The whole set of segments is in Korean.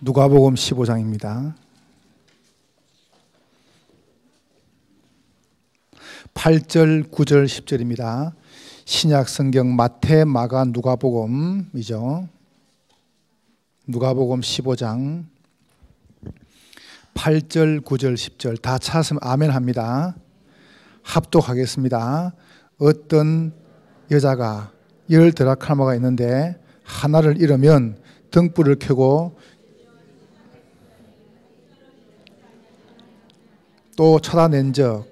누가복음 15장입니다. 8절, 9절, 10절입니다. 신약 성경 마태, 마가, 누가복음이죠. 누가복음 15장 8절, 9절, 10절 다 찾으면 아멘 합니다. 합독하겠습니다. 어떤 여자가 열 드라칼마가 있는데 하나를 잃으면 등불을 켜고 또 찾아낸 적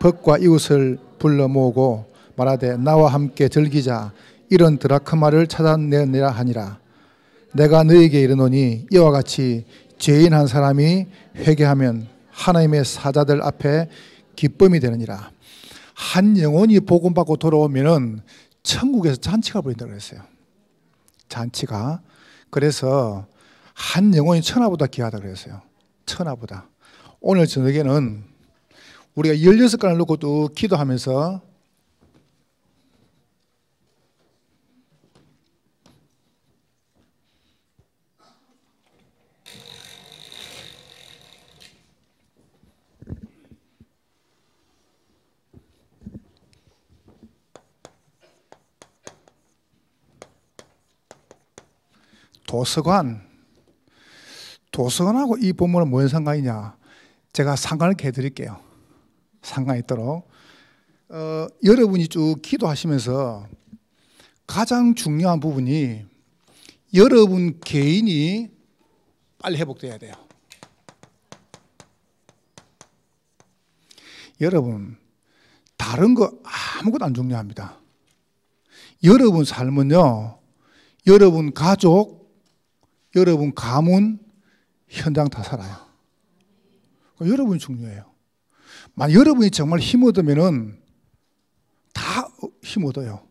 벗과 이웃을 불러 모으고 말하되 나와 함께 즐기자 이런 드라크마를 찾아내라 하니라 내가 너에게 이르노니 이와 같이 죄인 한 사람이 회개하면 하나님의 사자들 앞에 기쁨이 되느니라 한 영혼이 복음 받고 돌아오면은 천국에서 잔치가 벌린다 그랬어요 잔치가 그래서 한 영혼이 천하보다 귀하다 그랬어요 천하보다 오늘 저녁에는 우리가 16간을 놓고 도 기도하면서 도서관 도서관하고 이 본문은 뭔 상관이냐? 제가 상관을 개드릴게요. 상관 있도록. 어, 여러분이 쭉 기도하시면서 가장 중요한 부분이 여러분 개인이 빨리 회복돼야 돼요. 여러분, 다른 거 아무것도 안 중요합니다. 여러분 삶은요, 여러분 가족, 여러분 가문, 현장 다 살아요. 여러분이 중요해요. 만 여러분이 정말 힘 얻으면은 다힘 얻어요.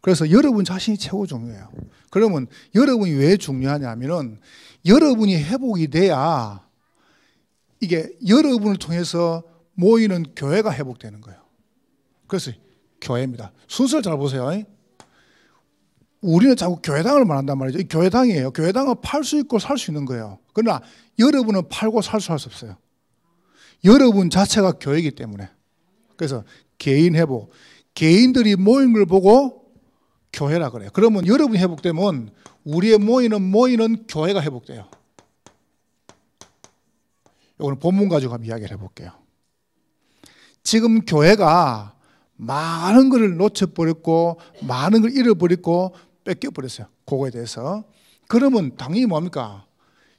그래서 여러분 자신이 최고 중요해요. 그러면 여러분이 왜 중요하냐면은 여러분이 회복이 돼야 이게 여러분을 통해서 모이는 교회가 회복되는 거예요. 그래서 교회입니다. 순서를 잘 보세요. 우리는 자꾸 교회당을 말한단 말이죠. 교회당이에요. 교회당은 팔 수 있고 살 수 있는 거예요. 그러나 여러분은 팔고 살수할수 없어요. 여러분 자체가 교회이기 때문에. 그래서 개인 회복. 개인들이 모인 걸 보고 교회라 그래요. 그러면 여러분이 회복되면 우리의 모이는 모이는 교회가 회복돼요. 오늘 본문 가지고 한번 이야기를 해볼게요. 지금 교회가 많은 것을 놓쳐버렸고 많은 걸 잃어버렸고 뺏겨버렸어요. 그거에 대해서. 그러면 당연히 뭡니까?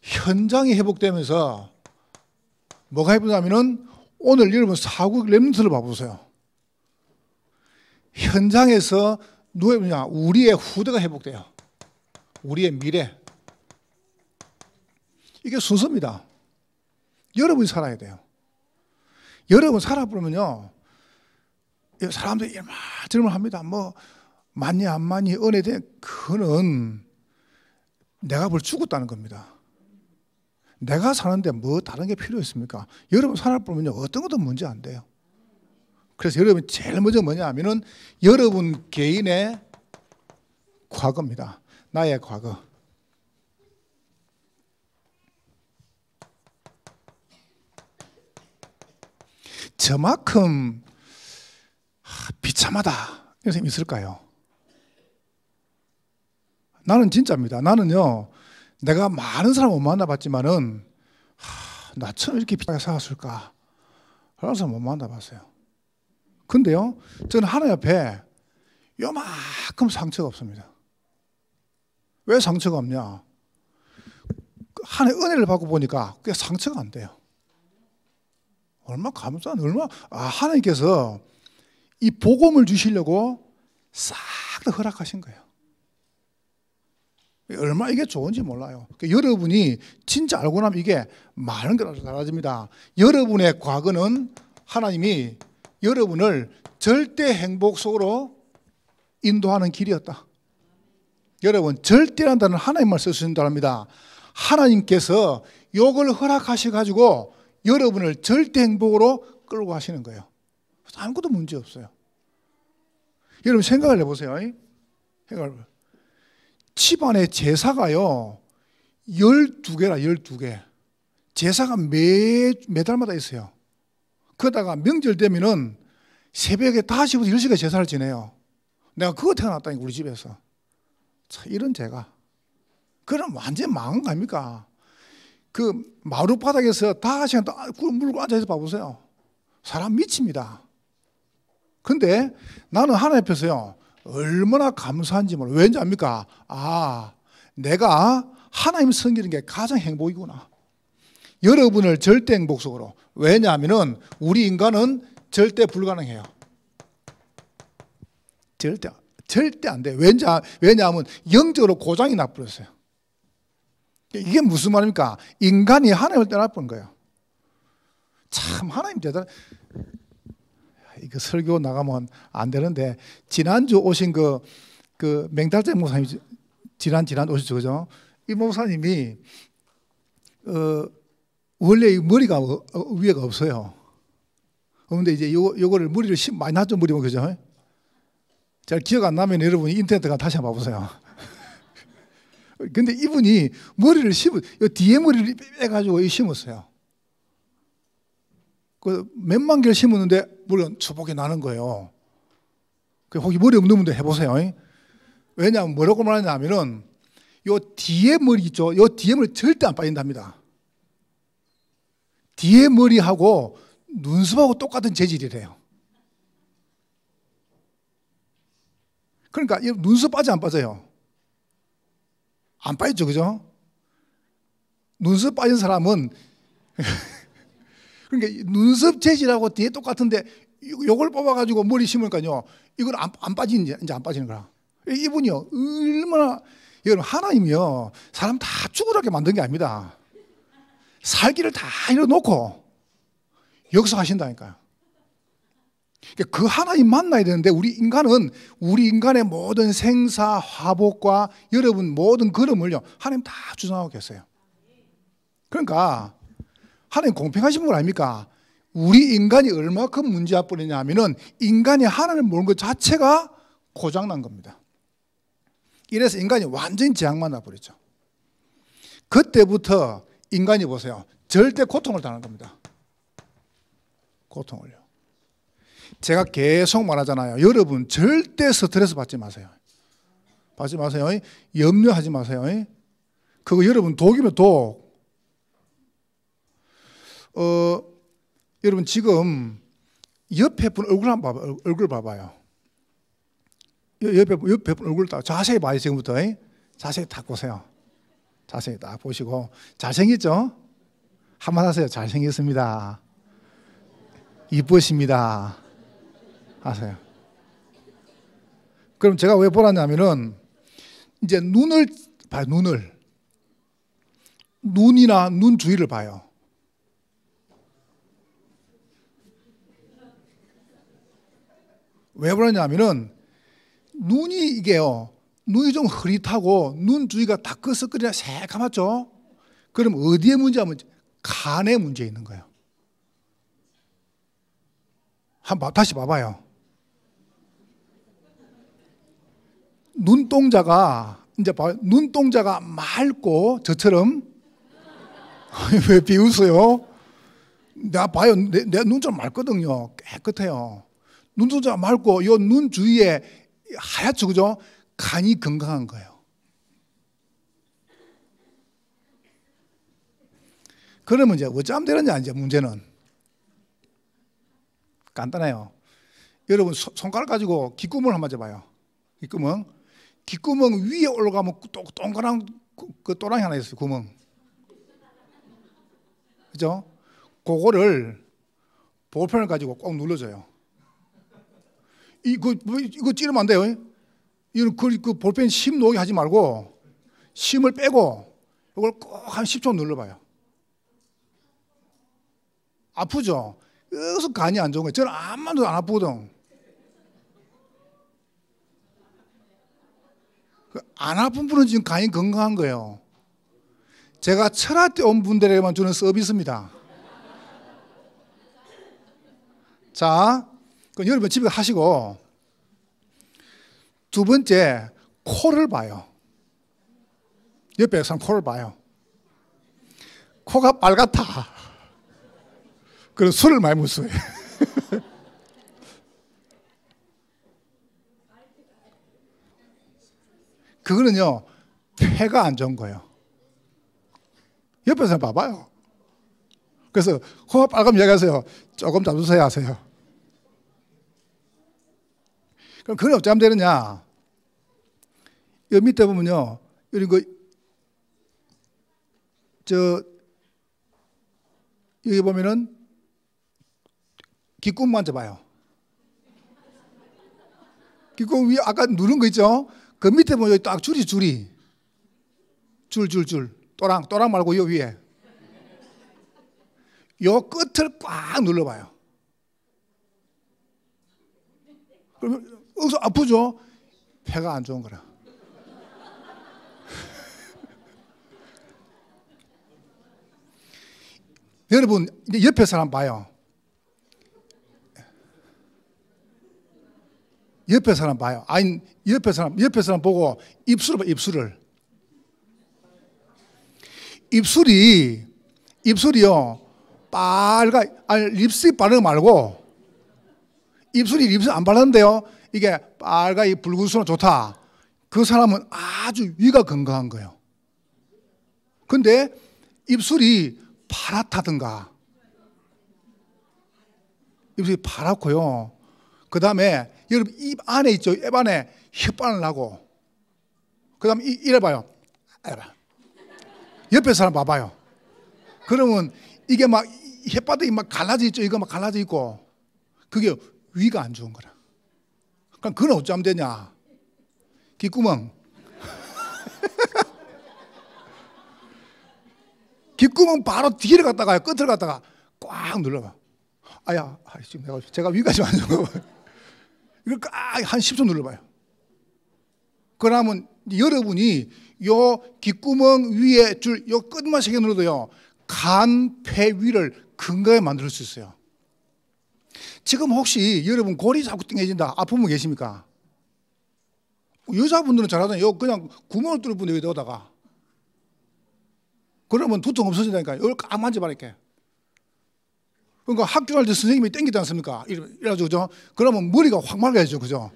현장이 회복되면서 뭐가 회복되냐면은 오늘 여러분 사국 렘트를 봐보세요. 현장에서 누가 뭐냐? 우리의 후대가 회복돼요. 우리의 미래. 이게 순서입니다. 여러분이 살아야 돼요. 여러분 살아보면요. 사람들이 막 질문합니다. 뭐 많이 안 많이 은혜된 그는 내가 벌 죽었다는 겁니다. 내가 사는데 뭐 다른 게 필요 있습니까? 여러분 살아보면 어떤 것도 문제 안 돼요. 그래서 여러분 제일 먼저 뭐냐 하면은 여러분 개인의 과거입니다. 나의 과거. 저만큼 비참하다 이런 사람이 있을까요? 나는 진짜입니다. 나는요, 내가 많은 사람못 만나봤지만은, 하, 나처럼 이렇게 비싸게 살았을까? 그런 사람 못 만나봤어요. 근데요, 저는 하나옆에 요만큼 상처가 없습니다. 왜 상처가 없냐? 그 하나의 은혜를 받고 보니까 그게 상처가 안 돼요. 얼마 감사한, 얼마, 아, 하나님께서 이 복음을 주시려고 싹 다 허락하신 거예요. 얼마 이게 좋은지 몰라요. 그러니까 여러분이 진짜 알고 나면 이게 많은 걸 달라집니다. 여러분의 과거는 하나님이 여러분을 절대 행복 속으로 인도하는 길이었다. 여러분 절대란 단어 하나님만 말쓰신다합니다 하나님께서 요걸 허락하셔 가지고 여러분을 절대 행복으로 끌고 가시는 거예요. 아무것도 문제 없어요. 여러분 생각을 해보세요. 생각을 해보세요. 집안의 제사가요, 12개라, 12개. 제사가 매, 매달마다 있어요. 그러다가 명절 되면은 새벽에 5시부터 10시까지 제사를 지내요. 내가 그거 태어났다니, 우리 집에서. 차, 이런 제가. 그럼 완전 망한 거 아닙니까? 그 마루 바닥에서 다 시간 딱 물고 앉아서 봐보세요. 사람 미칩니다. 근데 나는 하나옆에서요 얼마나 감사한지 몰라. 왠지 압니까? 아, 내가 하나님 섬기는 게 가장 행복이구나. 여러분을 절대 행복 속으로. 왜냐하면 우리 인간은 절대 불가능해요. 절대 절대 안 돼. 왠지 아, 왜냐하면 영적으로 고장이 나버렸어요. 이게 무슨 말입니까? 인간이 하나님을 떠나버린 거예요. 참 하나님 대단. 이거 설교 나가면 안 되는데 지난주 오신 그, 그 맹달재 목사님 지난 지난 오셨죠 그죠? 이 목사님이 어, 원래 이 머리가 어, 어 위에가 없어요. 그런데 이제 요 요거를 머리를 많이 놨죠 머리 면 그죠? 잘 기억 안 나면 여러분 인터넷 가 다시 한번 보세요 근데 이분이 머리를 심은, 요 뒤에 머리를 빼가지고 심었어요. 그 몇만 개를 심었는데 물론 초복이 나는 거예요. 그 혹시 머리 없는 분들 해보세요. 왜냐하면 뭐라고 말하냐면은 요 뒤에 머리 있죠. 요 뒤에 머리 절대 안 빠진답니다. 뒤에 머리하고 눈썹하고 똑같은 재질이래요. 그러니까 눈썹 빠져 안 빠져요? 안 빠졌죠, 그죠? 눈썹 빠진 사람은 그러니까 눈썹 재질하고 뒤에 똑같은데 이걸 뽑아가지고 머리 심으니까요. 이걸 안, 안 빠지는, 이제 안 빠지는 거라. 이분이요. 얼마나, 여러분, 하나님이요. 사람 다 죽으라게 만든 게 아닙니다. 살기를 다 잃어놓고 역사하신다니까요. 그러니까 그 하나님 만나야 되는데 우리 인간은 우리 인간의 모든 생사, 화복과 여러분 모든 걸음을요. 하나님 다 주장하고 계세요. 그러니까 하나님 공평하신 분 아닙니까? 우리 인간이 얼마큼 문제아뿐이냐 하면은 인간이 하나님 모르는 것 자체가 고장난 겁니다. 이래서 인간이 완전히 재앙만 나버렸죠. 그때부터 인간이 보세요. 절대 고통을 당한 겁니다. 고통을요. 제가 계속 말하잖아요. 여러분 절대 스트레스 받지 마세요. 받지 마세요. 염려하지 마세요. 그거 여러분 독이면 독. 어, 여러분 지금 옆에 분 얼굴 한번 봐봐, 얼굴 봐봐요. 옆에, 옆에 분 얼굴 딱 자세히 봐요 지금부터 자세히 딱 보세요. 자세히 딱 보시고 잘생겼죠? 한번 하세요. 잘생겼습니다. 이쁘십니다. 하세요. 그럼 제가 왜 보라냐면은 이제 눈을 봐요. 눈을 눈이나 눈 주위를 봐요. 왜 그러냐면은 눈이 이게요. 눈이 좀 흐릿하고 눈 주위가 다끄석거리나 새까맣죠? 그럼 어디에 문제하면 간에 문제 있는 거예요. 한 번 다시 봐봐요. 눈동자가 이제 봐 눈동자가 맑고 저처럼 왜 비웃어요? 내가 봐요. 내, 내눈좀 맑거든요. 깨끗해요. 눈동자 맑고 이 눈 주위에 하얗죠, 그죠? 간이 건강한 거예요. 그러면 이제 어쩌면 되느냐, 이제 문제는. 간단해요. 여러분, 소, 손가락 가지고 기구멍을 한번 맞봐요 기구멍. 기구멍 위에 올라가면 또, 동그란 그 또랑이 하나 있어요, 구멍. 그죠? 그거를 볼펜을 가지고 꼭 눌러줘요. 이거 뭐, 이거 찌르면 안 돼요. 이거 그, 그 볼펜 심 놓게 하지 말고 심을 빼고 이걸 꼭 한 10초 눌러봐요. 아프죠? 계속 간이 안 좋은 거예요. 저는 아무도 안 아프거든. 그 안 아픈 분은 지금 간이 건강한 거예요. 제가 철학 때 온 분들에게만 주는 서비스입니다. 자, 그건 여러분 집에 하시고 두 번째 코를 봐요. 옆에 사람 코를 봐요. 코가 빨갛다. 그래서 술을 많이 못 써요. 그거는요, 폐가 안 좋은 거예요. 옆에서 봐봐요. 그래서 코가 빨가면 얘기하세요. 조금 잡수세요 하세요. 그럼 그걸 어찌 하면 되느냐? 여기 밑에 보면요. 여기 그, 저, 여기 보면은 기꿈 만져봐요. 기꿈 위 아까 누른 거 있죠? 그 밑에 보면 딱 줄이 줄이. 줄, 줄, 줄. 또랑, 또랑 말고 요 위에. 요 끝을 꽉 눌러봐요. 그러면 여기서 아프죠? 배가 안 좋은 거라. 여러분 옆에 사람 봐요. 옆에 사람 봐요. 아니 옆에 사람 옆에 사람 보고 입술을 봐 입술을. 입술이 입술이요 빨가 아니 립스틱 바르는 말고 입술이 립스틱 안 바르는데요 이게 빨가 이 붉은수는 좋다. 그 사람은 아주 위가 건강한 거예요. 근데 입술이 파랗다든가. 입술이 파랗고요. 그 다음에 여러분 입 안에 있죠. 입 안에 혓바늘 나고. 그 다음에 이래 봐요. 옆에 사람 봐봐요. 그러면 이게 막 혓바닥이 막 갈라져 있죠. 이거 막 갈라져 있고. 그게 위가 안 좋은 거라. 그럼 그건 어쩌면 되냐? 귓구멍. 귓구멍 바로 뒤를 갔다가 끝을 갔다가 꽉 눌러봐. 아야, 아, 지금 내가 제가 위까지 완전 이걸 꽉한 10초 눌러봐요. 그러면 여러분이 요 귓구멍 위에 줄 요 끝만 세게 눌러도요 간폐 위를 근거에 만들 수 있어요. 지금 혹시 여러분 골이 자꾸 띵해진다. 아픈 분 계십니까? 여자분들은 잘하잖아요. 그냥 구멍을 뚫을 분데 여기다가. 그러면 두통 없어진다니까. 이걸 꽉만져봐라 그러니까 학교할 때 선생님이 땡기지 않습니까? 이래가지고, 그죠? 그러면 머리가 확 맑아야죠. 그죠?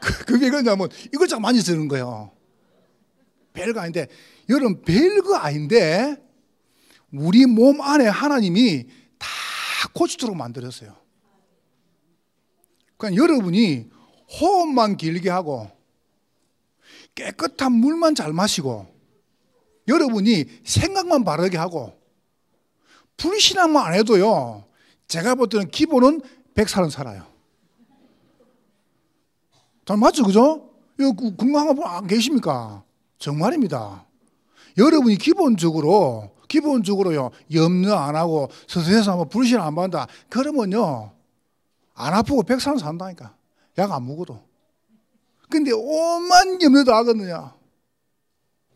그, 그게 그러냐면 이걸 참 많이 쓰는 거예요. 별거 아닌데, 여러분, 별거 아닌데, 우리 몸 안에 하나님이 다 고치도록 만들었어요. 그러니까 여러분이 호흡만 길게 하고 깨끗한 물만 잘 마시고 여러분이 생각만 바르게 하고 불신앙만 안 해도요. 제가 볼 때는 기본은 100살은 살아요. 잘 맞죠? 그죠? 이거 건강한 분안 계십니까? 정말입니다. 여러분이 기본적으로 기본적으로요 염려 안 하고 스스로서 한번 불신 안 받는다 그러면요 안 아프고 백살 산다니까. 약 안 먹어도. 근데 오만 염려도 하거든요.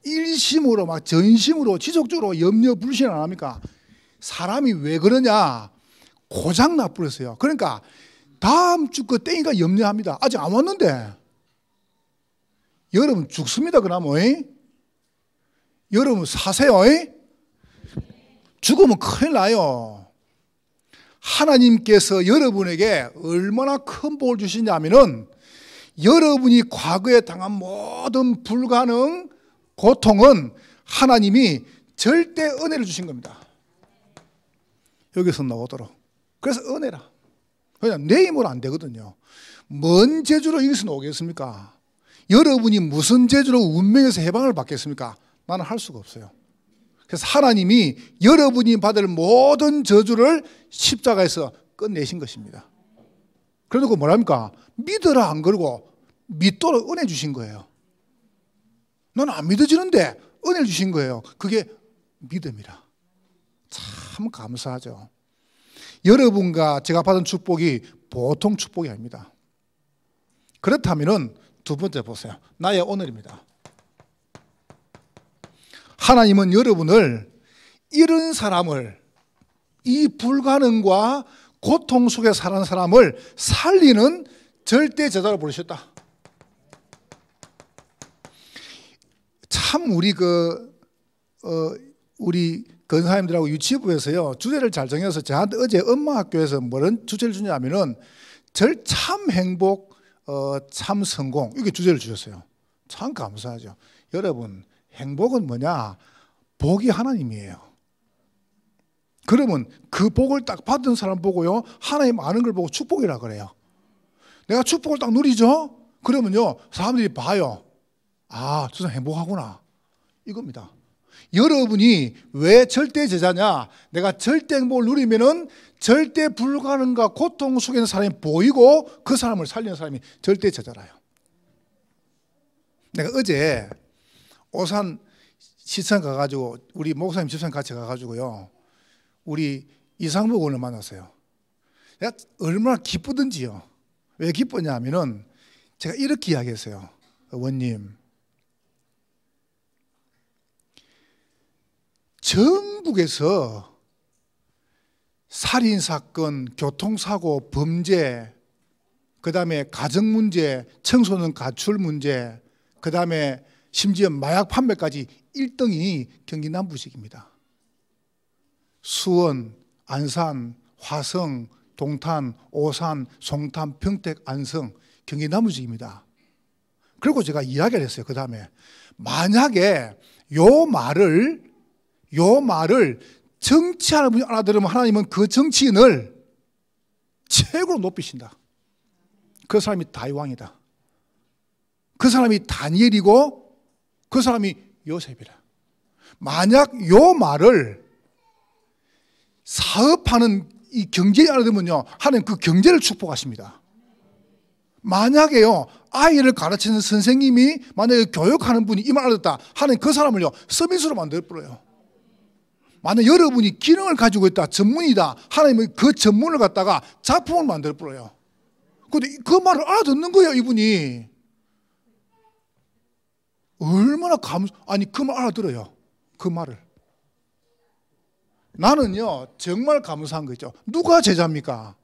일심으로 막 전심으로 지속적으로 염려 불신 안 합니까? 사람이 왜 그러냐? 고장 나버렸어요. 그러니까 다음 주그 땡이가 염려합니다. 아직 안 왔는데. 여러분 죽습니다. 그러면 여러분 사세요. 죽으면 큰일 나요. 하나님께서 여러분에게 얼마나 큰 복을 주시냐면은 여러분이 과거에 당한 모든 불가능 고통은 하나님이 절대 은혜를 주신 겁니다. 여기서 나오도록. 그래서 은혜라. 그냥 내 힘으로 안 되거든요. 뭔 재주로 여기서 나오겠습니까? 여러분이 무슨 재주로 운명에서 해방을 받겠습니까? 나는 할 수가 없어요. 그래서 하나님이 여러분이 받을 모든 저주를 십자가에서 끝내신 것입니다. 그래도 그러니까 그 뭐랍니까? 믿으라 안 걸고 믿도록 은혜 주신 거예요. 난안 믿어지는데 은혜 주신 거예요. 그게 믿음이라. 참 감사하죠. 여러분과 제가 받은 축복이 보통 축복이 아닙니다. 그렇다면두 번째 보세요. 나의 오늘입니다. 하나님은 여러분을 이런 사람을 이 불가능과 고통 속에 사는 사람을 살리는 절대 제자로 부르셨다. 참 우리 그 어, 우리 건사님들하고 유치부에서요 주제를 잘 정해서 저한테 어제 엄마 학교에서 뭐는 주제를 주냐면은 절 참 행복 어, 참 성공 이게 주제를 주셨어요. 참 감사하죠. 여러분 행복은 뭐냐? 복이 하나님이에요. 그러면 그 복을 딱 받은 사람 보고요. 하나님 아는 걸 보고 축복이라 그래요. 내가 축복을 딱 누리죠? 그러면요. 사람들이 봐요. 아, 저 사람 행복하구나. 이겁니다. 여러분이 왜 절대 제자냐? 내가 절대 행복을 누리면은 절대 불가능과 고통 속에 있는 사람이 보이고 그 사람을 살리는 사람이 절대 제자라요. 내가 어제 오산 시청 가가지고 우리 목사님 집사님 같이 가가지고요. 우리 이상복 오늘 만났어요. 내가 얼마나 기쁘든지요. 왜 기쁘냐면은 하 제가 이렇게 이야기했어요. 원님. 전국에서 살인 사건, 교통사고, 범죄, 그다음에 가정 문제, 청소년 가출 문제, 그다음에 심지어 마약 판매까지 1등이 경기 남부 지역입니다. 수원, 안산, 화성, 동탄, 오산, 송탄, 평택, 안성, 경기 남부 지역입니다. 그리고 제가 이야기를 했어요. 그 다음에 만약에 요 말을 요 말을 정치하는 분이 알아들으면 하나님은 그 정치인을 최고로 높이신다. 그 사람이 다윗왕이다. 그 사람이 다니엘이고 그 사람이 요셉이라. 만약 요 말을 사업하는 이 경제에 알아두면요, 하나그 경제를 축복하십니다. 만약에요, 아이를 가르치는 선생님이 만약에 교육하는 분이 이말 알았다. 하는 그 사람을요, 서비스로 만들어버려요. 만약 여러분이 기능을 가지고 있다, 전문이다. 하나님은 그 전문을 갖다가 작품을 만들어버려요. 근데 그 말을 알아듣는 거예요, 이분이. 얼마나 감, 아니, 그 말 알아들어요. 그 말을. 나는요, 정말 감사한 거죠. 누가 제자입니까?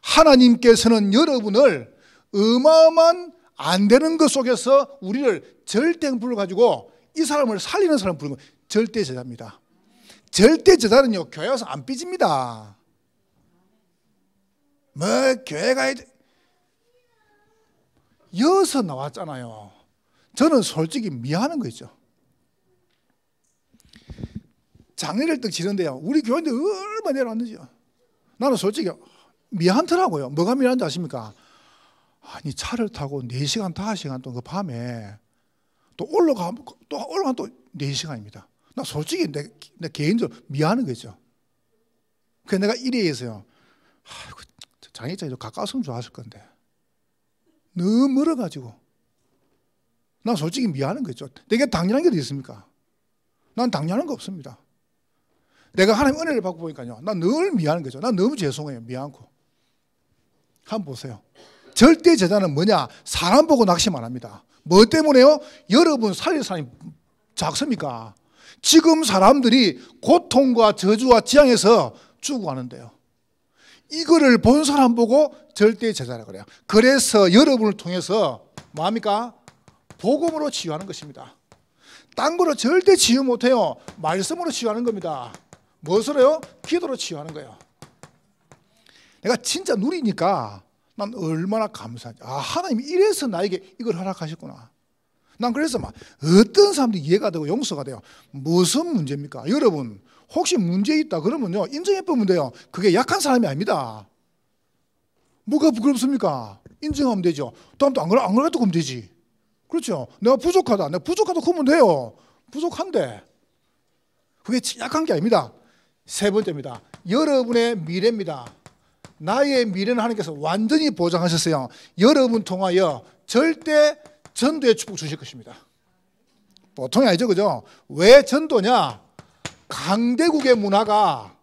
하나님께서는 여러분을 어마어마한 안 되는 것 속에서 우리를 절대 불러가지고 이 사람을 살리는 사람 부르는 거예요. 절대 제자입니다. 절대 제자는요, 교회 와서 안 삐집니다. 뭐, 교회가 여서 나왔잖아요. 저는 솔직히 미안한 거 있죠. 장례를 떡 지는데요. 우리 교인들 얼마 내려왔는지요. 나는 솔직히 미안더라고요. 뭐가 미안한지 아십니까? 아니 차를 타고 4시간, 5시간 동그 밤에 또 올라가면 또 올라가면 또 4시간입니다. 나 솔직히 내, 내 개인적으로 미안한 거죠. 그래서 내가 이래서요. 아이고 장애자도 가까웠으면 좋았을 건데. 너무 멀어가지고 난 솔직히 미안한 거죠. 내게 당연한 게 어디 있습니까? 난 당연한 거 없습니다. 내가 하나님 은혜를 받고 보니까요. 난 늘 미안한 거죠. 난 너무 죄송해요. 미안고. 한번 보세요. 절대 제자는 뭐냐? 사람 보고 낙심안 합니다. 뭐 때문에요? 여러분 살릴 사람이 작습니까? 지금 사람들이 고통과 저주와 지향에서 죽어가는데요. 이거를 본 사람 보고 절대 제자라 그래요. 그래서 여러분을 통해서 뭐합니까? 복음으로 치유하는 것입니다. 딴 거로 절대 치유 못해요. 말씀으로 치유하는 겁니다. 무엇으로요? 기도로 치유하는 거예요. 내가 진짜 누리니까 난 얼마나 감사한지. 아, 하나님이 래서 나에게 이걸 허락하셨구나. 난 그래서 막 어떤 사람도 이해가 되고 용서가 돼요. 무슨 문제입니까? 여러분, 혹시 문제 있다 그러면요. 인정해 보면 돼요. 그게 약한 사람이 아닙니다. 뭐가 부끄럽습니까? 인정하면 되죠. 다음 또안 그래, 안 그래도 되지. 그렇죠. 내가 부족하다. 내가 부족하다 그러면 돼요. 부족한데. 그게 약한 게 아닙니다. 세 번째입니다. 여러분의 미래입니다. 나의 미래는 하나님께서 완전히 보장하셨어요. 여러분 통하여 절대 전도의 축복 주실 것입니다. 보통이 아니죠, 그죠? 왜 전도냐? 강대국의 문화가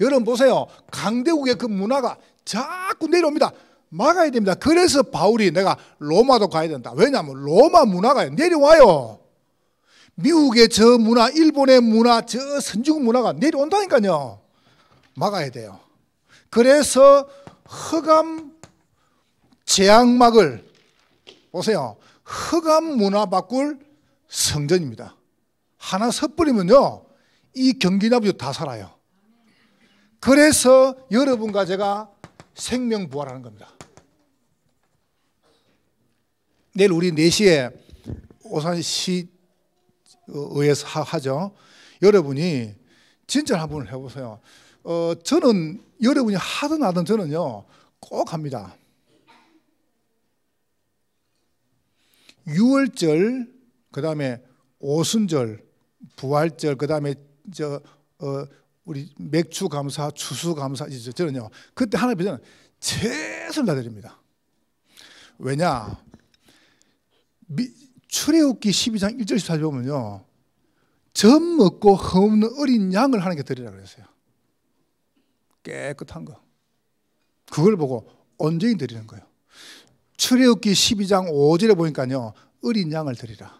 여러분 보세요. 강대국의 그 문화가 자꾸 내려옵니다. 막아야 됩니다. 그래서 바울이 내가 로마도 가야 된다. 왜냐하면 로마 문화가 내려와요. 미국의 저 문화, 일본의 문화, 저 선진국 문화가 내려온다니까요. 막아야 돼요. 그래서 흑암 제약막을 보세요. 흑암 문화 바꿀 성전입니다. 하나 섣부리면요. 이 경기나부터 다 살아요. 그래서 여러분과 제가 생명 부활하는 겁니다. 내일 우리 4시에 오산시 의회에서 하죠. 여러분이 진짜 한번 해보세요. 어, 저는 여러분이 하든 하든 저는요 꼭 합니다. 6월절, 그 다음에 오순절, 부활절, 그 다음에 저 어, 우리 맥주 감사, 추수 감사 저는요 그때 하나님 저는 최선을 다드립니다. 왜냐 출애굽기 12장 1절 14절 보면요. 점 먹고 허없는 어린 양을 하나님께 드리라 그랬어요. 깨끗한 거. 그걸 보고 온전히 드리는 거예요. 출애굽기 12장 5절에 보니까요. 어린 양을 드리라.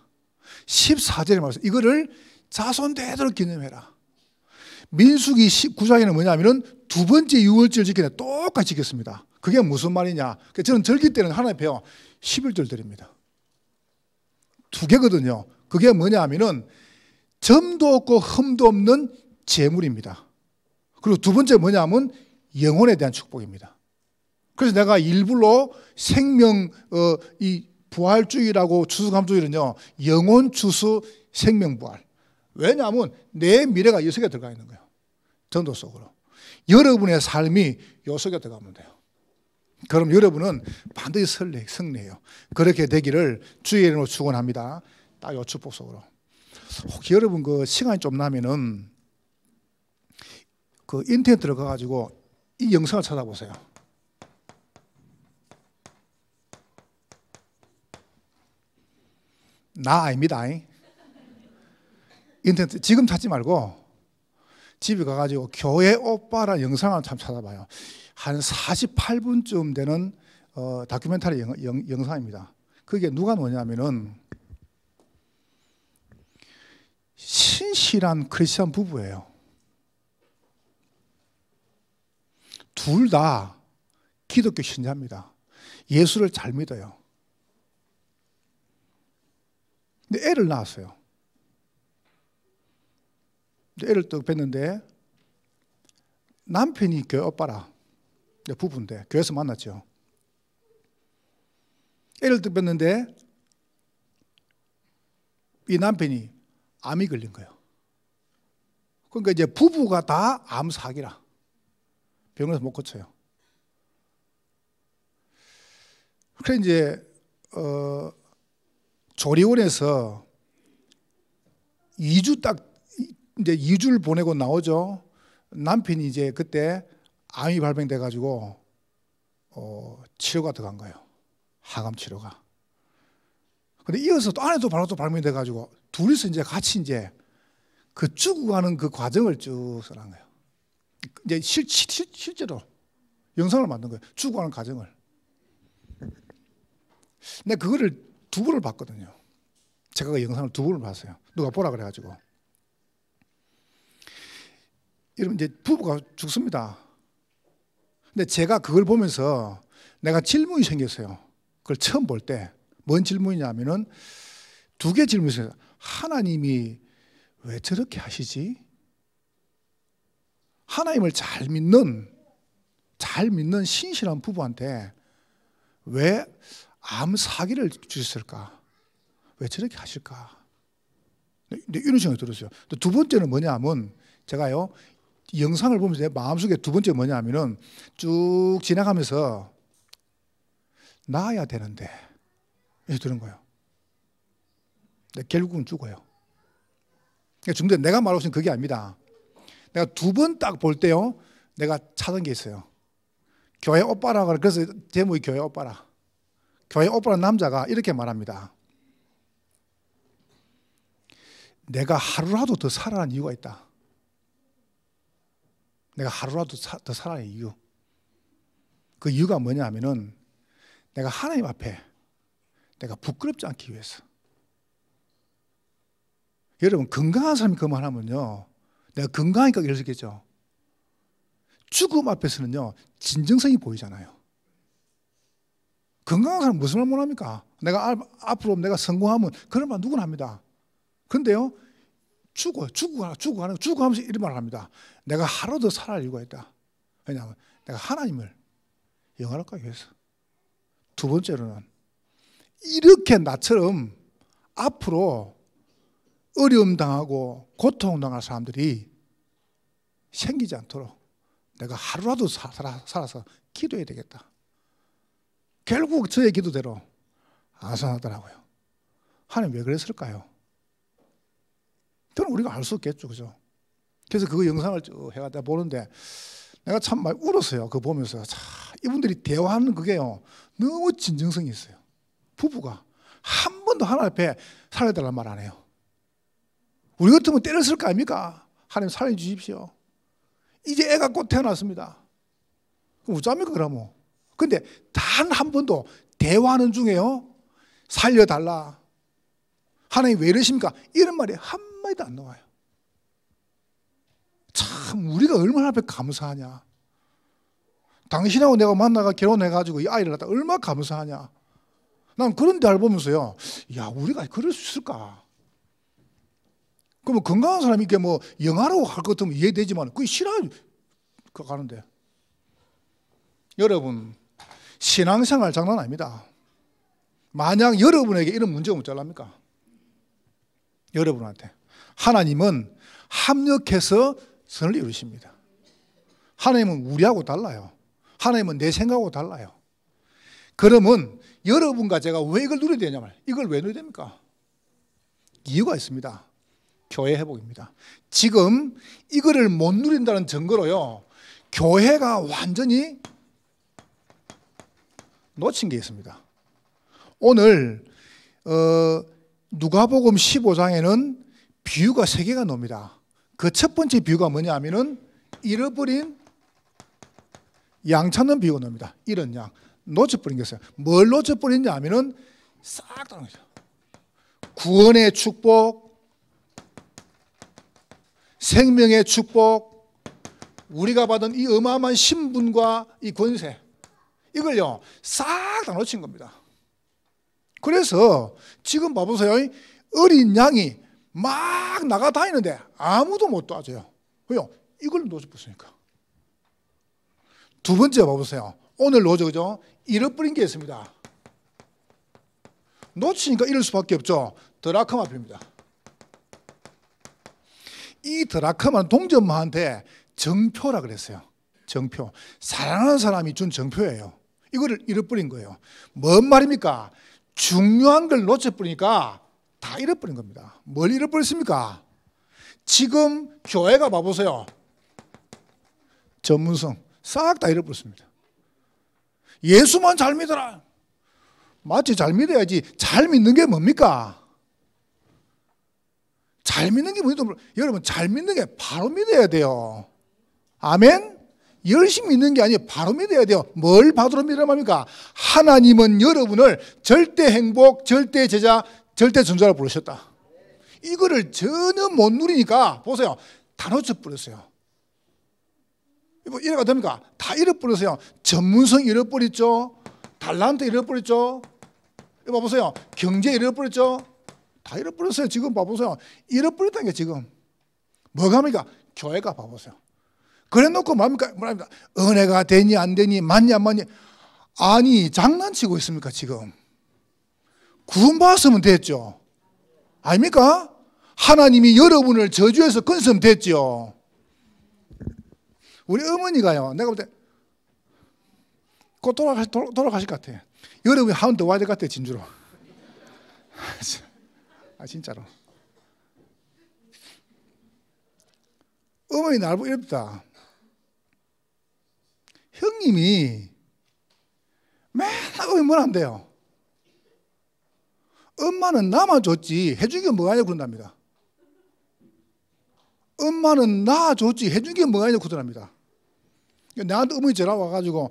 14절에 말해서 이거를 자손되도록 기념해라. 민수기 9장에는 뭐냐면두 번째 유월절 지키는 똑같이 지켰습니다. 그게 무슨 말이냐? 그러니까 저는 절기 때는 하나님 배워 11절 드립니다. 두 개거든요. 그게 뭐냐 하면은 점도 없고 흠도 없는 재물입니다. 그리고 두 번째 뭐냐면 하 영혼에 대한 축복입니다. 그래서 내가 일부러 생명 어, 이 부활주의라고 추수감주의는요 영혼 추수 생명 부활. 왜냐하면 내 미래가 여섯 개 들어가 있는 거예요. 전도 속으로 여러분의 삶이 여섯 개 들어가면 돼요. 그럼 여러분은 반드시 설레, 승리해요. 그렇게 되기를 주의 이름으로 축원합니다. 딱 요축 복속으로. 혹 여러분 그 시간이 좀 나면은 그 인터넷 들어가 가지고 이 영상을 찾아보세요. 나 아닙니다. 인터넷 지금 찾지 말고 집에 가가지고 교회 오빠라 영상을 참 찾아봐요. 한 48분쯤 되는 어, 다큐멘터리 영, 영, 영상입니다. 그게 누가 뭐냐면은 신실한 크리스천 부부예요. 둘 다 기독교 신자입니다. 예수를 잘 믿어요. 근데 애를 낳았어요. 애를 또 뵀는데 남편이 교회 그 오빠라. 부부인데 교회에서 만났죠. 애를 뜯었는데 이 남편이 암이 걸린 거예요. 그러니까 이제 부부가 다 암사기라. 병원에서 못 고쳐요. 그래 이제 어, 조리원에서 2주 딱 이제 2주를 보내고 나오죠. 남편이 이제 그때 암이 발병돼 가지고 어, 치료가 들어간 거예요. 하감 치료가. 근데 이어서 또 아내도 바로 또 발병돼 가지고 둘이서 이제 같이 이제 그 죽어가는 그 과정을 쭉 써난 거예요. 이제 실, 실, 실제로 영상을 만든 거예요. 죽어가는 과정을. 근데 그거를 두 번을 봤거든요. 제가 그 영상을 두 번을 봤어요. 누가 보라 그래가지고. 여러분 이제 부부가 죽습니다. 근데 제가 그걸 보면서 내가 질문이 생겼어요. 그걸 처음 볼 때. 뭔 질문이냐면은 두 개 질문이 생겼어요. 하나님이 왜 저렇게 하시지? 하나님을 잘 믿는, 잘 믿는 신실한 부부한테 왜 암 사기를 주셨을까? 왜 저렇게 하실까? 네, 네, 이런 생각이 들었어요. 두 번째는 뭐냐 하면 제가요, 영상을 보면서 내 마음속에 두 번째 뭐냐 하면은 쭉 지나가면서 나아야 되는데 이렇게 들은 거예요. 근데 결국은 죽어요. 그러니까 중대 내가 말하고 있는 그게 아닙니다. 내가 두 번 딱 볼 때요. 내가 찾은 게 있어요. 교회 오빠라 그래. 서 제목이 교회 오빠라. 교회 오빠라 남자가 이렇게 말합니다. 내가 하루라도 더 살아난 이유가 있다. 내가 하루라도 사, 더 살아야 이유. 그 이유가 뭐냐 하면은 내가 하나님 앞에 내가 부끄럽지 않기 위해서. 여러분, 건강한 사람이 그 말하면요. 내가 건강하니까 이럴 수 있겠죠. 죽음 앞에서는요, 진정성이 보이잖아요. 건강한 사람 무슨 말 못합니까? 내가 앞으로 내가 성공하면 그런 말 누구나 합니다. 근데요 죽어, 죽어, 죽어 하는, 죽어 하면서 이런 말을 합니다. 내가 하루 더 살아 일과 있다. 왜냐하면 내가 하나님을 영화롭게 위해서. 두 번째로는 이렇게 나처럼 앞으로 어려움 당하고 고통 당할 사람들이 생기지 않도록 내가 하루라도 사, 살아서 기도해야 되겠다. 결국 저의 기도대로 안산하더라고요. 하나님 왜 그랬을까요? 그건 우리가 알 수 없겠죠. 그죠? 그래서 그 영상을 쭉 해가 다 보는데 내가 참 많이 울었어요. 그 보면서. 참, 이분들이 대화하는 그게요. 너무 진정성이 있어요. 부부가 한 번도 하나님 앞에 살려달란 말 안 해요. 우리 같으면 때렸을 거 아닙니까? 하나님 살려 주십시오. 이제 애가 곧 태어났습니다. 그럼 어쩌합 그러면? 근데 단 한 번도 대화하는 중에요. 살려달라. 하나님 왜 이러십니까? 이런 말이 한 한마디도 안 나와요. 참 우리가 얼마나 앞에 감사하냐. 당신하고 내가 만나가 결혼해가지고 이 아이를 낳다 얼마나 감사하냐. 난 그런 데를 보면서요. 야 우리가 그럴 수 있을까. 그러면 건강한 사람이 이게 뭐 영화로 할것도 이해되지만 그게 신앙 그 가는데 여러분 신앙생활 장난 아닙니다. 만약 여러분에게 이런 문제가 문자랍니까? 여러분한테. 하나님은 합력해서 선을 이루십니다. 하나님은 우리하고 달라요. 하나님은 내 생각하고 달라요. 그러면 여러분과 제가 왜 이걸 누려야 되냐 말 이걸 왜 누려야 됩니까? 이유가 있습니다. 교회 회복입니다. 지금 이거를 못 누린다는 증거로요. 교회가 완전히 놓친 게 있습니다. 오늘 어, 누가복음 15장에는 비유가 세 개가 놉니다그 첫 번째 비유가 뭐냐 하면은 잃어버린 양 찾는 비유가 놉니다 잃은 양. 놓쳐버린 게 있어요. 뭘 놓쳐버렸냐 하면은 싹 다른 거죠. 구원의 축복, 생명의 축복, 우리가 받은 이 어마어마한 신분과 이 권세, 이걸요, 싹 다 놓친 겁니다. 그래서 지금 봐보세요. 어린 양이 막 나가 다니는데 아무도 못 도와줘요. 왜요? 이걸 놓쳐으니까두 번째 봐보세요. 오늘 노조, 그죠? 잃어버린 게 있습니다. 놓치니까 이럴 수밖에 없죠. 드라크마 값입니다. 이 드라크마는 동전마한테 정표라 그랬어요. 정표. 사랑하는 사람이 준 정표예요. 이거를 잃어버린 거예요. 뭔 말입니까? 중요한 걸 놓쳐버리니까 다 잃어버린 겁니다. 뭘 잃어버렸습니까? 지금 교회가 봐보세요. 전문성 싹 다 잃어버렸습니다. 예수만 잘 믿어라. 마치 잘 믿어야지. 잘 믿는 게 뭡니까? 잘 믿는 게 뭔지도 모르 여러분, 잘 믿는 게 바로 믿어야 돼요. 아멘? 열심히 믿는 게 아니에요. 바로 믿어야 돼요. 뭘 바로 믿으라 합니까? 하나님은 여러분을 절대 행복, 절대 제자, 절대 전자를 부르셨다. 이거를 전혀 못 누리니까 보세요. 다 놓쳐버렸어요. 뭐 이래가 됩니까? 다 잃어버렸어요. 전문성 잃어버렸죠. 달란트 잃어버렸죠. 이 봐보세요. 경제 잃어버렸죠. 다 잃어버렸어요. 지금 봐보세요. 잃어버렸다는 게 지금. 뭐가 합니까? 교회가 봐보세요. 그래 놓고 뭡니까? 뭐랍니까? 은혜가 되니 안 되니 맞냐 안 맞냐. 아니 장난치고 있습니까 지금. 구원받았으면 됐죠. 아닙니까? 하나님이 여러분을 저주해서 끊으면 됐죠. 우리 어머니가요, 내가 볼 때, 곧 돌아가, 돌아, 실것 같아. 여러분이 하운드 와야 될 것 같아, 진주로. 아, 진짜로. 어머니 날 보고 이랬다. 형님이 맨날 보면 뭐안 돼요. 엄마는 나만 줬지 해준 게 뭐가 아니고 그런답니다. 엄마는 나 줬지 해준 게 뭐가 아니고 그러랍니다. 그러니까 나한테 어머니 전화 와가지고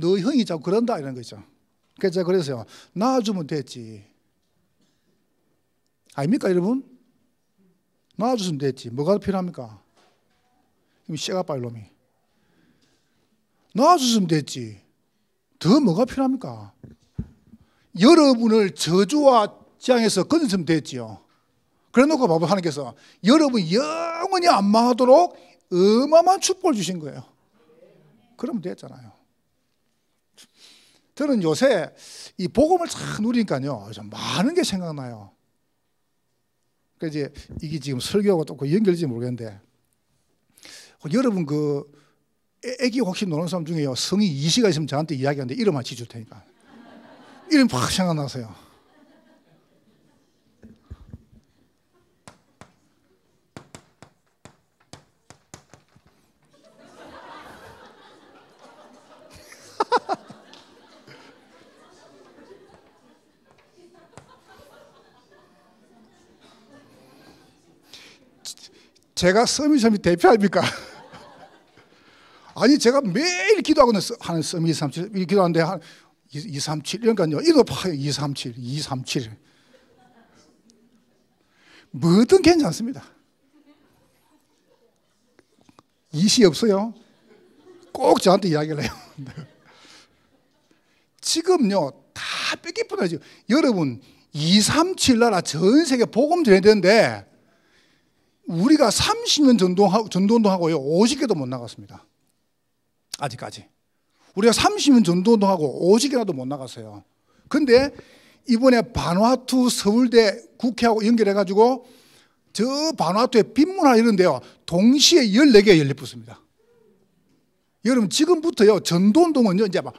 너 형이 자꾸 그런다 이런 거 있죠. 그래서 그래서요. 나 주면 됐지. 아닙니까 여러분? 나 주면 됐지. 뭐가 필요합니까? 이가빨 놈이. 나 주면 됐지. 더 뭐가 필요합니까? 여러분을 저주와 지향해서 건드 됐지요. 그래 놓고 바보 하나님께서 여러분 영원히 안 망하도록 어마어마한 축복을 주신 거예요. 그러면 됐잖아요. 저는 요새 이 복음을 참 누리니까요. 좀 많은 게 생각나요. 그 이제 이게 지금 설교하고 또연결지 그 모르겠는데 어, 여러분 그 애기 혹시 노는 사람 중에 성이 이시가 있으면 저한테 이야기하는데 이름 맞히줄 테니까 이름 팍 생각나서요. 제가 서미섬이 대표합니까? 아니 제가 매일 기도하고 하는 서미 237 기도하는데 한 237, 그러니까요. 이거 봐 237, 237. 뭐든 괜찮습니다. 이시 없어요. 꼭 저한테 이야기를 해요. 지금요, 다 뺏기뿐하죠. 여러분, 237 나라 아, 전 세계 복음 전해야 되는데, 우리가 30년 전도하, 전도운동하고요, 50개도 못 나갔습니다. 아직까지. 우리가 30년 전도운동하고 50개라도 못 나갔어요. 근데 이번에 반화아투 서울대 국회하고 연결해가지고 저반화아투에 빈문화 이런데요, 동시에 14개가 열리 붙습니다. 여러분, 지금부터요, 전도운동은요, 이제 막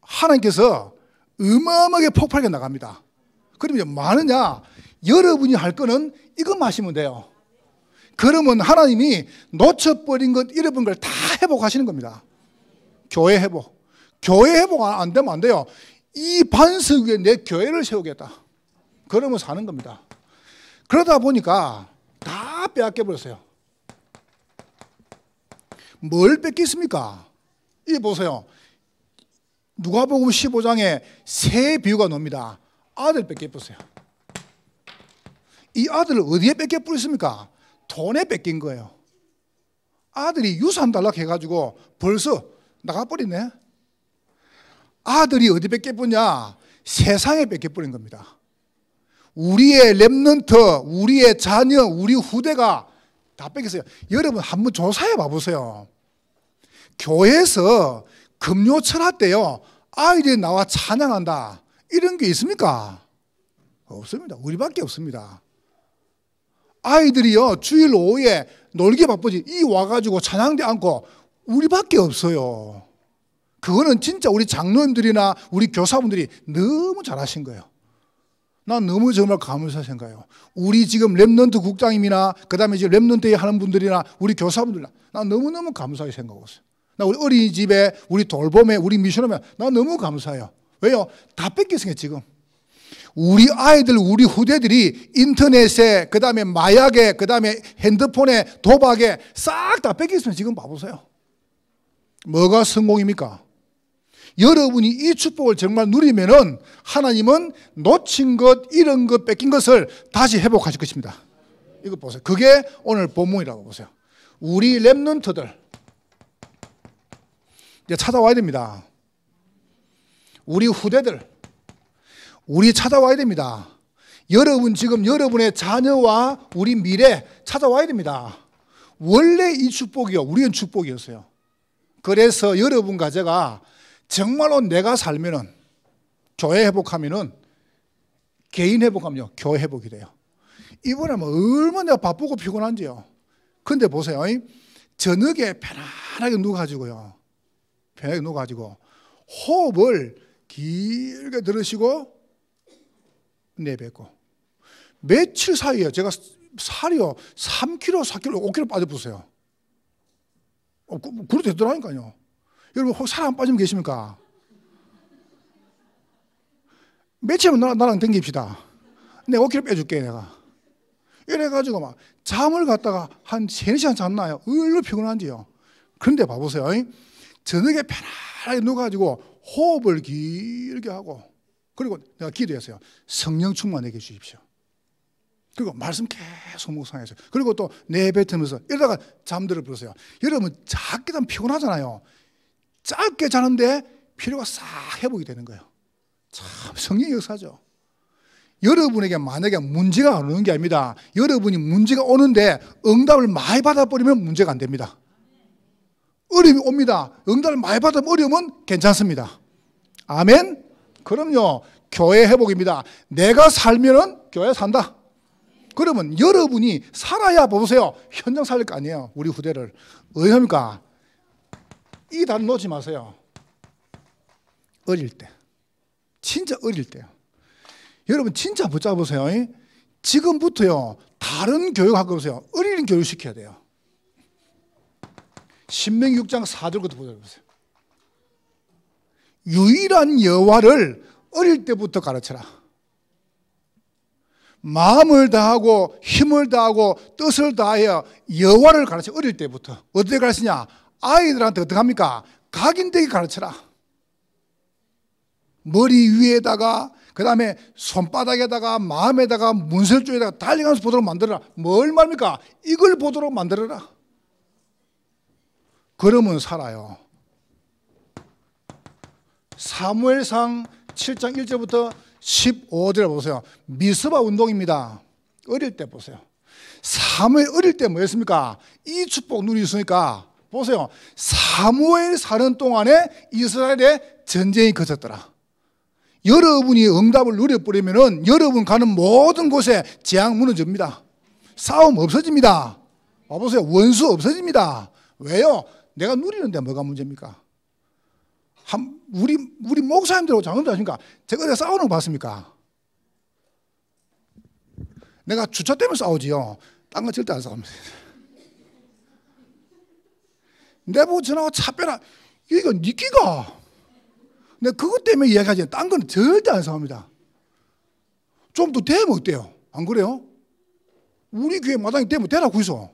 하나님께서 어마어마하게 폭발하게 나갑니다. 그러면 많으냐? 뭐 여러분이 할 거는 이것만 하시면 돼요. 그러면 하나님이 놓쳐버린 것, 잃어버린 걸 다 회복하시는 겁니다. 교회 회복. 교회 회복 안 되면 안 돼요. 이 반석 위에 내 교회를 세우겠다. 그러면 사는 겁니다. 그러다 보니까 다 빼앗겨 버렸어요. 뭘 뺏겼습니까? 이 보세요. 누가복음 15장에 세 비유가 나니다 아들 뺏겨 버렸어요. 이 아들을 어디에 뺏겨 버렸습니까? 돈에 뺏긴 거예요. 아들이 유산 달락해가지고 벌써 나가버리네. 아들이 어디 뺏겨냐 세상에 뺏겨버린 겁니다. 우리의 랩런트, 우리의 자녀, 우리 후대가 다 뺏겼어요. 여러분 한번 조사해 봐보세요. 교회에서 금요 철학 때요. 아이들이 나와 찬양한다. 이런 게 있습니까? 없습니다. 우리밖에 없습니다. 아이들이요 주일 오후에 놀기 바쁘지 이 와가지고 찬양대 않고 우리밖에 없어요. 그거는 진짜 우리 장로님들이나 우리 교사분들이 너무 잘하신 거예요. 난 너무 정말 감사 생각해요. 우리 지금 랩런트 국장님이나 그다음에 지금 랩런트에 하는 분들이나 우리 교사분들 난 너무너무 감사하게 생각하고 있어요. 나 우리 어린이집에 우리 돌봄에 우리 미션하면 난 너무 감사해요. 왜요? 다 뺏겼으니까 지금. 우리 아이들, 우리 후대들이 인터넷에, 그 다음에 마약에, 그 다음에 핸드폰에, 도박에 싹 다 뺏겼으면 지금 봐보세요. 뭐가 성공입니까? 여러분이 이 축복을 정말 누리면은 하나님은 놓친 것, 잃은 것, 뺏긴 것을 다시 회복하실 것입니다. 이거 보세요. 그게 오늘 본문이라고 보세요. 우리 랩런트들. 이제 찾아와야 됩니다. 우리 후대들. 우리 찾아와야 됩니다. 여러분 지금 여러분의 자녀와 우리 미래 찾아와야 됩니다. 원래 이 축복이요. 우리는 축복이었어요. 그래서 여러분과 제가 정말로 내가 살면은 교회 회복하면은 개인 회복하면요. 교회 회복이 돼요. 이번에 뭐 얼마나 바쁘고 피곤한지요. 근데 보세요. 저녁에 편안하게 누워가지고요. 편하게 누워가지고 호흡을 길게 들으시고 내뱉고 며칠 사이에 제가 살이 3kg, 4kg, 5kg 빠져보세요. 어, 그, 뭐 그래도 되더라니까요. 여러분 혹 사람 빠지면 계십니까? 며칠만 나, 나랑 댕깁시다. 내가 5kg 빼줄게 내가. 이래가지고 막 잠을 갖다가 한 3, 4시간 잤나요? 얼마 피곤한지요. 그런데 봐보세요. 저녁에 편안하게 누워가지고 호흡을 길게 하고 그리고 내가 기도했어요. 성령 충만하게 주십시오. 그리고 말씀 계속 묵상했어요. 그리고 또 내뱉으면서 이러다가 잠들어 버렸세요 여러분 작게 자 피곤하잖아요. 짧게 자는데 피로가 싹 회복이 되는 거예요. 참 성령 역사죠. 여러분에게 만약에 문제가 안 오는 게 아닙니다. 여러분이 문제가 오는데 응답을 많이 받아버리면 문제가 안 됩니다. 어려움이 옵니다. 응답을 많이 받으면 어려움은 괜찮습니다. 아멘. 그럼요. 교회 회복입니다. 내가 살면은 교회 산다. 그러면 여러분이 살아야 보세요. 현장 살릴 거 아니에요. 우리 후대를. 의협니까? 이 단 놓지 마세요. 어릴 때. 진짜 어릴 때요. 여러분 진짜 붙잡으세요. 지금부터요. 다른 교육학교 보세요. 어린 교육 시켜야 돼요. 신명 6장 4절부터 보세요. 유일한 여호와를 어릴 때부터 가르쳐라. 마음을 다하고 힘을 다하고 뜻을 다하여 여호와를 가르쳐 어릴 때부터 어떻게 가르치냐? 아이들한테 어떻게 합니까? 각인되게 가르쳐라. 머리 위에다가 그 다음에 손바닥에다가 마음에다가 문설 쪽에다가 달려가면서 보도록 만들어라. 뭘 말입니까? 이걸 보도록 만들어라. 그러면 살아요. 사무엘상 7장 1절부터 15절 보세요. 미스바 운동입니다. 어릴 때 보세요. 사무엘 어릴 때 뭐였습니까? 이 축복 눈이 있으니까 보세요. 사무엘 사는 동안에 이스라엘에 전쟁이 거쳤더라. 여러분이 응답을 누려버리면은 여러분 가는 모든 곳에 재앙 무너집니다. 싸움 없어집니다. 와보세요. 원수 없어집니다. 왜요? 내가 누리는데 뭐가 문제입니까? 한 우리 우리 목사님들하고 장로님들 아십니까? 제가 어디 싸우는 거 봤습니까? 내가 주차 때문에 싸우지요. 딴거 절대 안 싸웁니다. 내보고 전화하차 빼라. 이거 니 끼가. 내가 그것 때문에 이야기하지. 딴 거는 절대 안 싸웁니다. 좀 더 되면 어때요? 안 그래요? 우리 교회 마당이 되면 되라고 해서.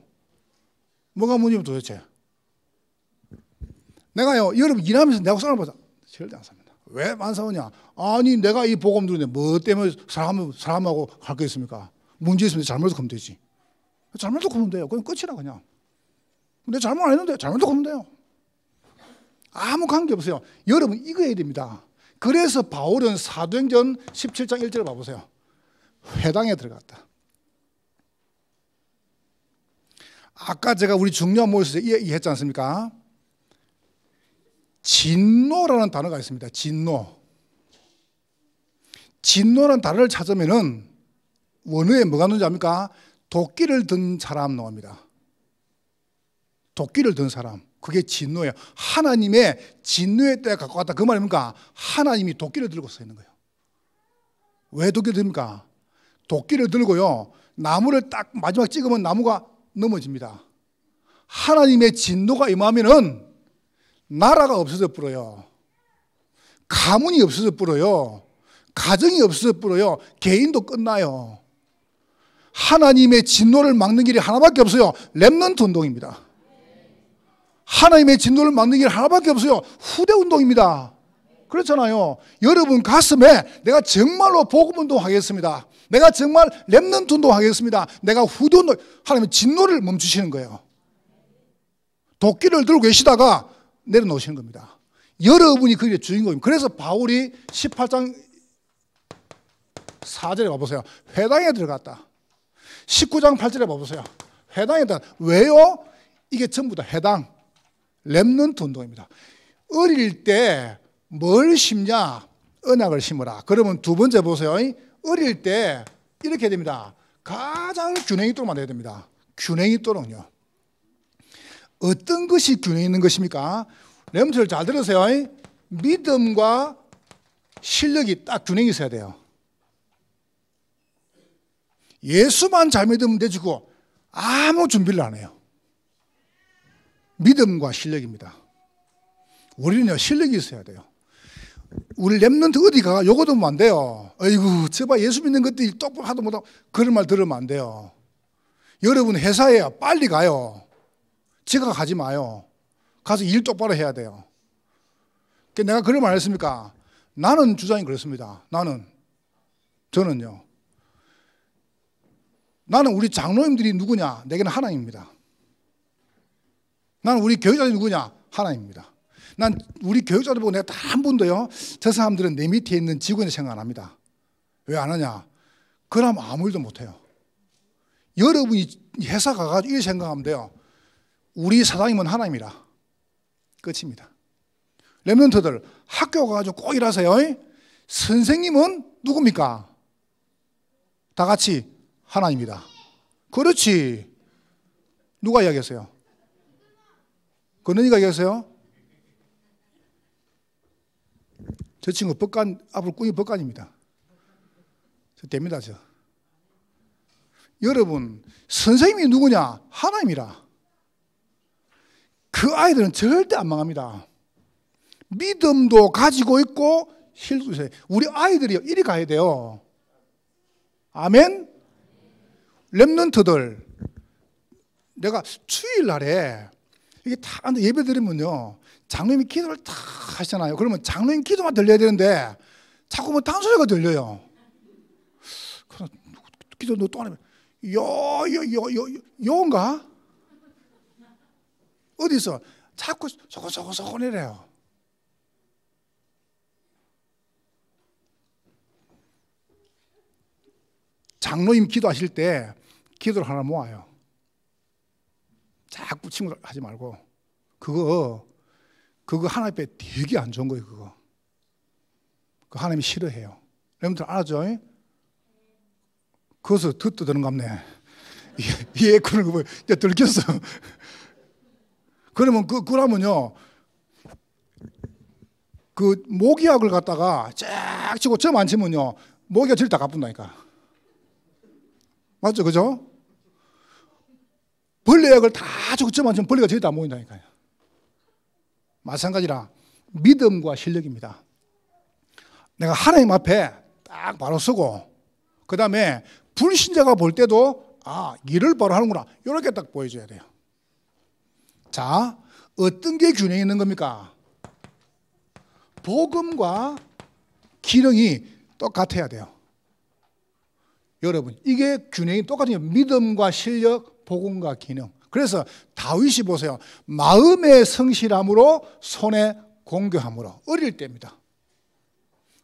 뭐가 문제면 도대체. 내가요, 여러분 일하면서 내가 사람 보자. 절대 안 삽니다. 왜안 사오냐? 아니, 내가 이 복음 들었는데뭐 때문에 사람, 사람하고 할 거 있습니까? 문제 있으면 잘못을 겁면 되지. 잘못도 겁면 돼요. 그냥 끝이라, 그냥. 내 잘못 안 했는데 잘못도 겁면 돼요. 아무 관계 없어요. 여러분, 이거 해야 됩니다. 그래서 바울은 사도행전 17장 1절을 봐보세요. 회당에 들어갔다. 아까 제가 우리 중년 모였을 때 얘기했지 않습니까? 진노라는 단어가 있습니다. 진노. 진노라는 단어를 찾으면은 원어에 뭐가 나오는지 압니까? 도끼를 든 사람 나옵니다. 도끼를 든 사람. 그게 진노예요. 하나님의 진노의 때가 갖고 왔다. 그 말입니까? 하나님이 도끼를 들고 서 있는 거예요. 왜 도끼를 듭니까? 도끼를 들고요. 나무를 딱 마지막 찍으면 나무가 넘어집니다. 하나님의 진노가 임하면은 나라가 없어져 불어요. 가문이 없어져 불어요. 가정이 없어져 불어요. 개인도 끝나요. 하나님의 진노를 막는 길이 하나밖에 없어요. 랩넌트 운동입니다. 하나님의 진노를 막는 길이 하나밖에 없어요. 후대 운동입니다. 그렇잖아요. 여러분 가슴에 내가 정말로 복음 운동하겠습니다. 내가 정말 랩넌트 운동하겠습니다. 내가 후대 운동, 하나님의 진노를 멈추시는 거예요. 도끼를 들고 계시다가 내려놓으시는 겁니다. 여러분이 그게 주인공입니다. 그래서 바울이 18장 4절에 봐보세요. 회당에 들어갔다. 19장 8절에 봐보세요. 회당에 다 왜요? 이게 전부 다 회당, 랩넌트 운동입니다. 어릴 때 뭘 심냐? 은약을 심으라. 그러면 두 번째 보세요. 어릴 때 이렇게 됩니다. 가장 균형이 있도록 만들어야 됩니다. 균형이 있도록요. 어떤 것이 균형 있는 것입니까? 여러분들 잘 들으세요. 믿음과 실력이 딱 균형이 있어야 돼요. 예수만 잘 믿으면 되지고 아무 준비를 안 해요. 믿음과 실력입니다. 우리는 실력이 있어야 돼요. 우리 랩런트 어디 가? 요거 도안 돼요. 아이고, 제발 예수 믿는 것들이 똑바 하도 못하고 그런 말 들으면 안 돼요. 여러분 회사에 빨리 가요. 제가 가지 마요. 가서 일 똑바로 해야 돼요. 그 내가 그런 말 했습니까? 나는 주장이 그렇습니다. 나는. 저는요. 나는 우리 장로님들이 누구냐? 내게는 하나입니다. 나는 우리 교육자들이 누구냐? 하나입니다. 난 우리 교육자들 보고 내가 다한 번도요, 저 사람들은 내 밑에 있는 직원이 생각 안 합니다. 왜 안 하냐? 그럼 아무 일도 못 해요. 여러분이 회사 가가지고 이 생각하면 돼요. 우리 사장님은 하나님이라. 끝입니다. 랩런트들 학교 가가지고 꼭일하요 선생님은 누굽니까? 다 같이 하나입니다. 그렇지. 누가 이야기했어요? 그는이가 이야기했어요? 저 친구 법관, 앞으로 꿈이 법관입니다. 저 됩니다, 저. 여러분, 선생님이 누구냐? 하나님이라. 그 아이들은 절대 안 망합니다. 믿음도 가지고 있고 실수세. 우리 아이들이 이리 가야 돼요. 아멘. 랩런트들 내가 주일날에 이게 다 예배 드리면요. 장로님이 기도를 다 하시잖아요. 그러면 장로님 기도만 들려야 되는데 자꾸 뭐 딴소리가 들려요. 그래 기도 너또 하나 요요요요 요인가? 어디서 자꾸 저거 저거 저거 내래요. 장로님 기도하실 때 기도를 하나 모아요. 자꾸 친구들 하지 말고 그거 그거 하나 앞에 되게 안 좋은 거예요 그거. 그 하나님이 싫어해요. 여러분들 알아죠? 그것을 듣도 되는 갑네. 예, 예, 그런 거 뭐, 들켰어. 그러면 그, 그러면요. 그 모기약을 갖다가 쫙 치고 점 안 치면요. 모기가 제일 다 가뿐다니까. 맞죠? 그죠? 벌레약을 다 주고 점 안 치면 벌레가 제일 다 모인다니까요. 마찬가지라 믿음과 실력입니다. 내가 하나님 앞에 딱 바로 서고 그 다음에 불신자가 볼 때도 아, 일을 바로 하는구나. 이렇게 딱 보여줘야 돼요. 자, 어떤 게 균형이 있는 겁니까? 복음과 기능이 똑같아야 돼요. 여러분, 이게 균형이 똑같아요. 믿음과 실력, 복음과 기능. 그래서 다윗이 보세요. 마음의 성실함으로 손에 공교함으로 어릴 때입니다.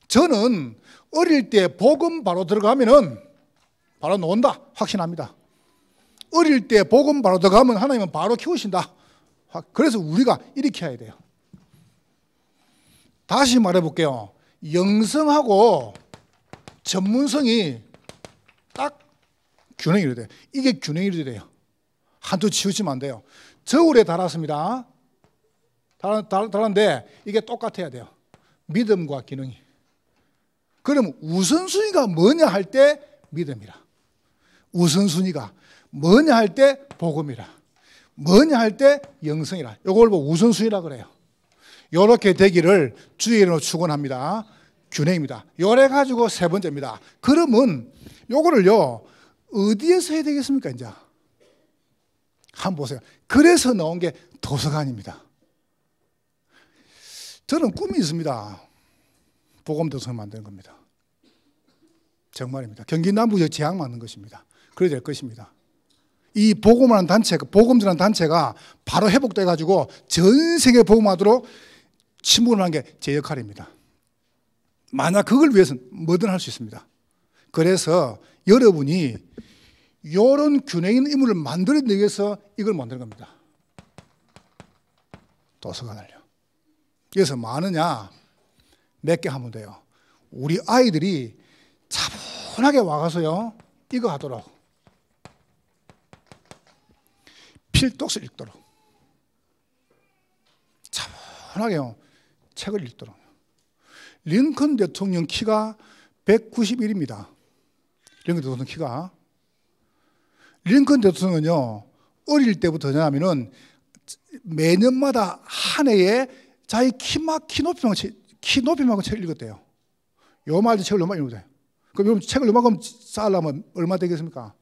저는 어릴 때 복음 바로 들어가면은 바로 놓는다 확신합니다. 어릴 때 복음 바로 들어가면 하나님은 바로 키우신다. 그래서 우리가 일으켜야 돼요. 다시 말해 볼게요. 영성하고 전문성이 딱 균형이 돼요. 이게 균형이 돼요. 한쪽 치우치면 안 돼요. 저울에 달았습니다. 달았는데 이게 똑같아야 돼요. 믿음과 기능이. 그럼 우선순위가 뭐냐 할 때 믿음이라. 우선순위가 뭐냐 할 때 복음이라. 뭐냐 할 때 영성이라. 요걸 뭐 우선순위라 그래요. 이렇게 되기를 주의로 추원합니다. 균형입니다. 요래 가지고 세 번째입니다. 그러면 요거를요. 어디에서 해야 되겠습니까, 이제? 한번 보세요. 그래서 나온 게 도서관입니다. 저는 꿈이 있습니다. 보검도서관 만드는 겁니다. 정말입니다. 경기 남부 지역 맞는 것입니다. 그래야 될 것입니다. 이 복음이라는 단체, 그 복음이라는 단체가 바로 회복돼가지고 전 세계 복음하도록 침분을한 게 제 역할입니다. 만약 그걸 위해서 뭐든 할 수 있습니다. 그래서 여러분이 이런 균형 있는 인물을 만들기 위해서 이걸 만드는 겁니다. 도서관을요. 그래서 많으냐? 뭐 몇개 하면 돼요. 우리 아이들이 차분하게 와가서요. 이거 하도록. 필독서 읽도록 차분하게요 책을 읽도록 링컨 대통령 키가 191입니다 링컨 대통령 키가 링컨 대통령은요 어릴 때부터냐 하면은 매년마다 한 해에 자기 키마 키 높이만 키높이만 책을 읽었대요 요 말도 책을 얼마 읽어요 그럼 책을 얼마큼 쌓으려면 얼마 되겠습니까?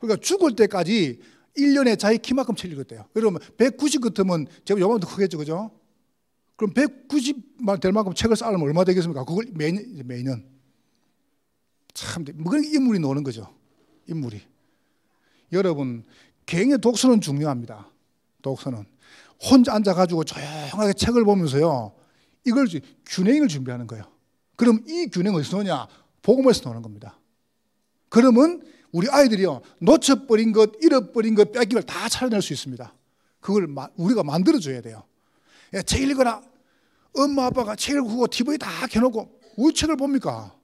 그러니까 죽을 때까지 1년에 자기 키만큼 책 읽었대요. 그러면 190 같으면 그 제가 요만큼 크겠죠. 그죠? 그럼 190만 될 만큼 책을 쌓으면 얼마 되겠습니까? 그걸 매년, 매년. 참, 뭐 그런 인물이 노는 거죠. 인물이. 여러분, 개인의 독서는 중요합니다. 독서는. 혼자 앉아가지고 조용하게 책을 보면서요. 이걸 균형을 준비하는 거예요. 그럼 이균형 어디서 오냐? 복음에서 노는 겁니다. 그러면 우리 아이들이요 놓쳐버린 것, 잃어버린 것, 뺏긴 걸다 찾아낼 수 있습니다. 그걸 마, 우리가 만들어줘야 돼요. 예, 책 읽거나 엄마 아빠가 책을 고 TV 다 켜놓고 우 책을 봅니까?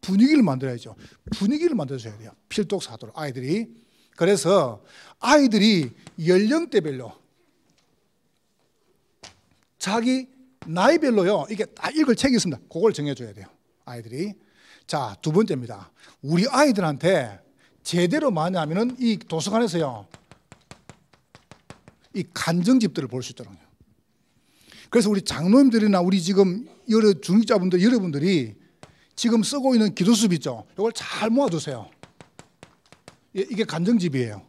분위기를 만들어야죠. 분위기를 만들어줘야 돼요. 필독사도록 아이들이. 그래서 아이들이 연령대별로 자기 나이별로요. 이게 다 읽을 책이 있습니다. 그걸 정해줘야 돼요. 아이들이. 자, 두 번째입니다. 우리 아이들한테 제대로 만회하면은 이 도서관에서요. 이 간정집들을 볼 수 있더라고요. 그래서 우리 장로님들이나 우리 지금 여러 중직자분들 여러분들이 지금 쓰고 있는 기도숲 있죠. 이걸 잘 모아두세요. 예, 이게 간정집이에요.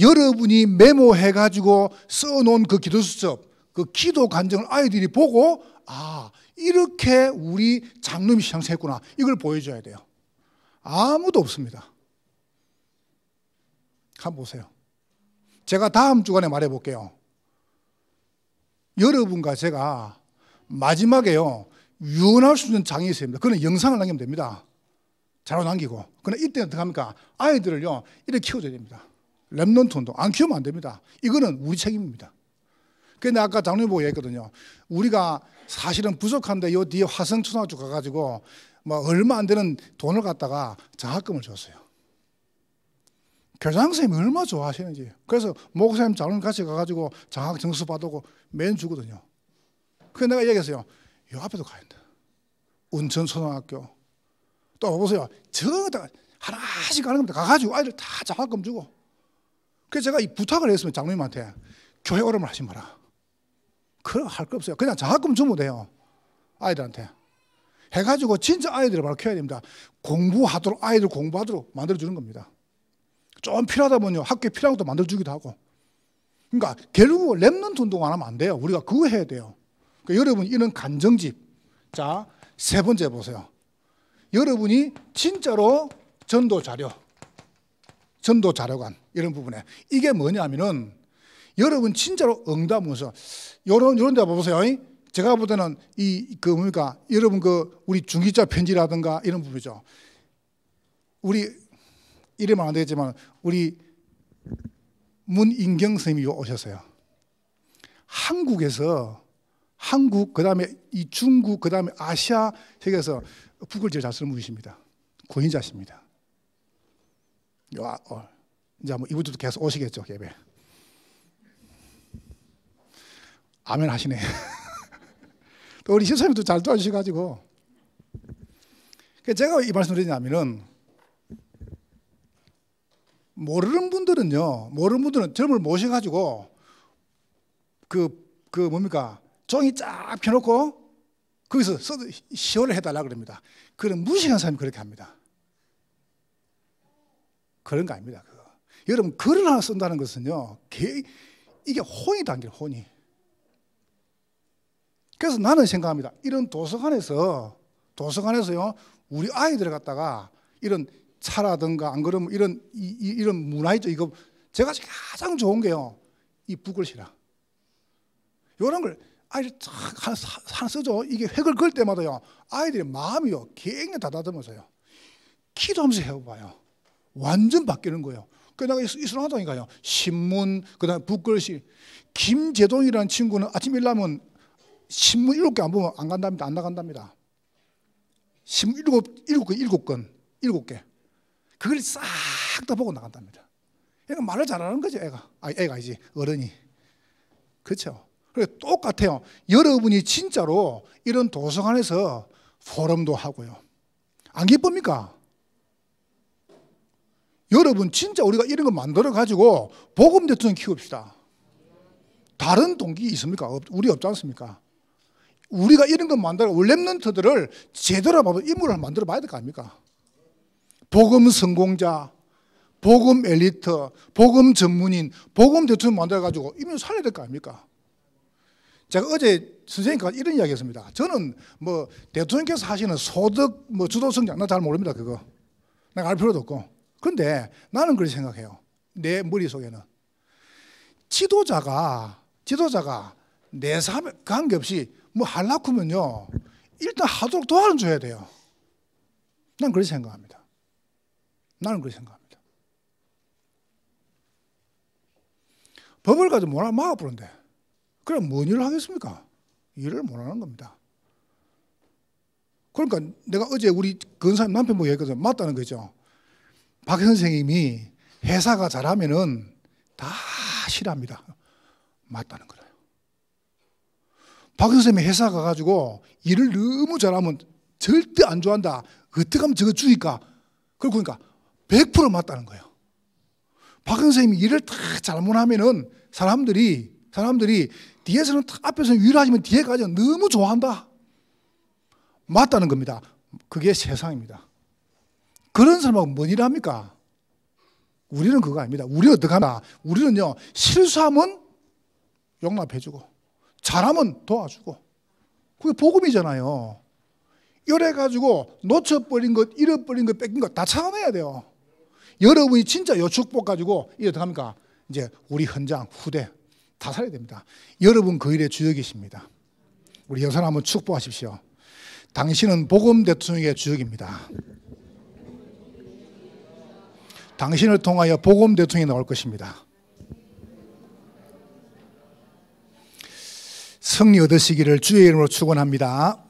여러분이 메모해가지고 써놓은 그 기도수첩, 그 기도 간정을 아이들이 보고, 아, 이렇게 우리 장로님 시상했구나 이걸 보여줘야 돼요. 아무도 없습니다. 한번 보세요. 제가 다음 주간에 말해 볼게요. 여러분과 제가 마지막에요. 유언할 수 있는 장이 있습니다. 그는 영상을 남기면 됩니다. 자료 남기고. 그러나 이때 어떻게 합니까? 아이들을요, 이렇게 키워줘야 됩니다. 랩넌톤도 안 키우면 안 됩니다. 이거는 우리 책임입니다. 근데 아까 장로님 보고 얘기했거든요. 우리가 사실은 부족한데 요 뒤에 화성초등학교 가가지고 뭐 얼마 안 되는 돈을 갖다가 장학금을 줬어요. 교장 선생님이 얼마나 좋아하시는지. 그래서 목사님 자랑 같이 가가지고 장학 점수 받고 맨 주거든요. 그래서 내가 얘기했어요. 요 앞에도 가야 된다. 운천초등학교. 또 보세요. 저다 하나씩 가는 겁니다. 가가지고 아이들 다 장학금 주고. 그래서 제가 이 부탁을 했으면 장로님한테 교회 오름을 하지 마라. 그럼 할 거 없어요. 그냥 장학금 주면 돼요. 아이들한테. 해가지고 진짜 아이들을 바로 키워야 됩니다. 공부하도록, 아이들 공부하도록 만들어주는 겁니다. 좀 필요하다면요. 학교에 필요한 것도 만들어주기도 하고. 그러니까 결국 랩넌트 운동 안 하면 안 돼요. 우리가 그거 해야 돼요. 그러니까 여러분 이런 간정집. 자, 세 번째 보세요. 여러분이 진짜로 전도 자료, 전도 자료관 이런 부분에 이게 뭐냐면은 여러분 진짜로 응답 문서 요런 요런 데 보세요. 제가 볼 때는 이그 뭡니까 여러분 그 우리 중기자 편지라든가 이런 부분이죠. 우리 이러면 안 되겠지만 우리 문인경 선생님이 오셨어요. 한국에서 한국 그다음에 이 중국 그다음에 아시아 세계에서 북을 제일 잘 쓰는 분이십니다. 권인자십니다 와, 어. 이제 뭐 이분들도 계속 오시겠죠 예배. 아멘 하시네. 또 우리 시사님도 잘 도와주셔가지고. 그러니까 제가 이말씀 드리냐면은 모르는 분들은요, 모르는 분들은 점을 모셔가지고 그, 그 뭡니까? 종이 쫙 펴놓고 거기서 써도 시호를 해달라 그럽니다. 그런 무식한 사람이 그렇게 합니다. 그런 거 아닙니다. 그거. 여러분, 글을 하나 쓴다는 것은요, 개, 이게 혼이 담길 혼이. 그래서 나는 생각합니다. 이런 도서관에서, 도서관에서요, 우리 아이들 갖다가 이런 차라든가 안 그러면 이런 이, 이런 문화이죠. 이거 제가 가장 좋은 게요. 이 북글씨라. 이런 걸 아이들 하나, 하나 쓰죠. 이게 획을 그을 때마다요. 아이들의 마음이요. 굉장히 다다듬어서요. 기도하면서 해봐요. 완전 바뀌는 거예요. 그 내가 이슬람하다가요 신문, 그 다음에 북글씨. 김재동이라는 친구는 아침 일나면 신문 일곱 개 안 보면 안 간답니다. 안 나간답니다. 신문 일곱, 일곱 일곱 건, 일곱 개. 그걸 싹 다 보고 나간답니다. 애가 말을 잘하는 거죠, 애가. 아, 애가 아지 어른이. 그렇죠? 그래 똑같아요. 여러분이 진짜로 이런 도서관에서 포럼도 하고요. 안 기쁩니까? 여러분 진짜 우리가 이런 거 만들어 가지고 복음 대전 키웁시다. 다른 동기 있습니까? 우리 없지 않습니까? 우리가 이런 거 만들어 올렘런트들을 제대로 인물을 만들어 봐야 될 거 아닙니까? 복음 성공자, 복음 엘리트, 복음 전문인, 복음 대통령 만들어가지고 이분 살려야 될 거 아닙니까? 제가 어제 선생님과 이런 이야기 했습니다. 저는 뭐 대통령께서 하시는 소득 뭐 주도 성장, 나 잘 모릅니다. 그거. 내가 알 필요도 없고. 근데 나는 그렇게 생각해요. 내 머릿속에는. 지도자가, 지도자가 내 삶에 관계없이 뭐하려 하면요. 일단 하도록 도와줘야 돼요. 난 그렇게 생각합니다. 나는 그렇게 생각합니다. 법을 가지고 뭐라 막아 부른데 그럼 뭔 일을 하겠습니까? 일을 못 하는 겁니다. 그러니까 내가 어제 우리 근사님 남편분 얘기했거든 맞다는 거죠. 박 선생님이 회사가 잘하면은 다 싫어합니다. 맞다는 거예요. 박 선생님이 회사 가가지고 일을 너무 잘하면 절대 안 좋아한다. 어떻게 하면 저거 주니까. 그러니까 100% 맞다는 거예요. 박 선생님이 일을 다 잘못하면은 사람들이, 사람들이 뒤에서는 앞에서 위로 하지만 뒤에까지 너무 좋아한다. 맞다는 겁니다. 그게 세상입니다. 그런 사람하고 뭔 일을 합니까? 우리는 그거 아닙니다. 우리 어떡하나? 우리는요, 실수하면 용납해주고, 잘하면 도와주고, 그게 복음이잖아요. 이래가지고 놓쳐버린 것, 잃어버린 것, 뺏긴 것다 참아내야 돼요. 여러분이 진짜 여축복 가지고 이게 어떻게 합니까? 이제 우리 현장 후대 다 살아야 됩니다. 여러분 그 일의 주역이십니다. 우리 여사 한번 축복하십시오. 당신은 복음 대통령의 주역입니다. 당신을 통하여 복음 대통령이 나올 것입니다. 승리 얻으시기를 주의 이름으로 축원합니다.